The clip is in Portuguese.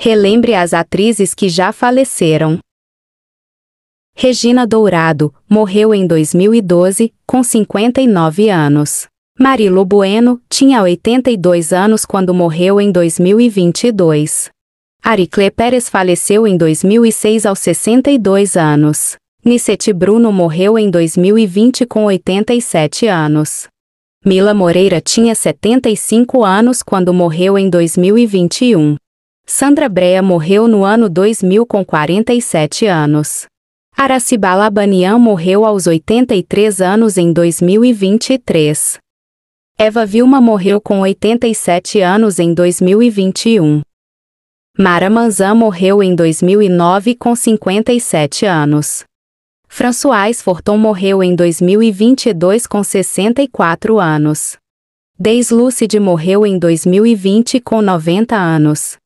Relembre as atrizes que já faleceram. Regina Dourado morreu em 2012, com 59 anos. Marilo Bueno tinha 82 anos quando morreu em 2022. Ariclé Pérez faleceu em 2006 aos 62 anos. Nicete Bruno morreu em 2020 com 87 anos. Mila Moreira tinha 75 anos quando morreu em 2021. Sandra Brea morreu no ano 2000 com 47 anos. Araciba Labanian morreu aos 83 anos em 2023. Eva Vilma morreu com 87 anos em 2021. Mara Manzan morreu em 2009 com 57 anos. François Forton morreu em 2022 com 64 anos. Deis Lucide morreu em 2020 com 90 anos.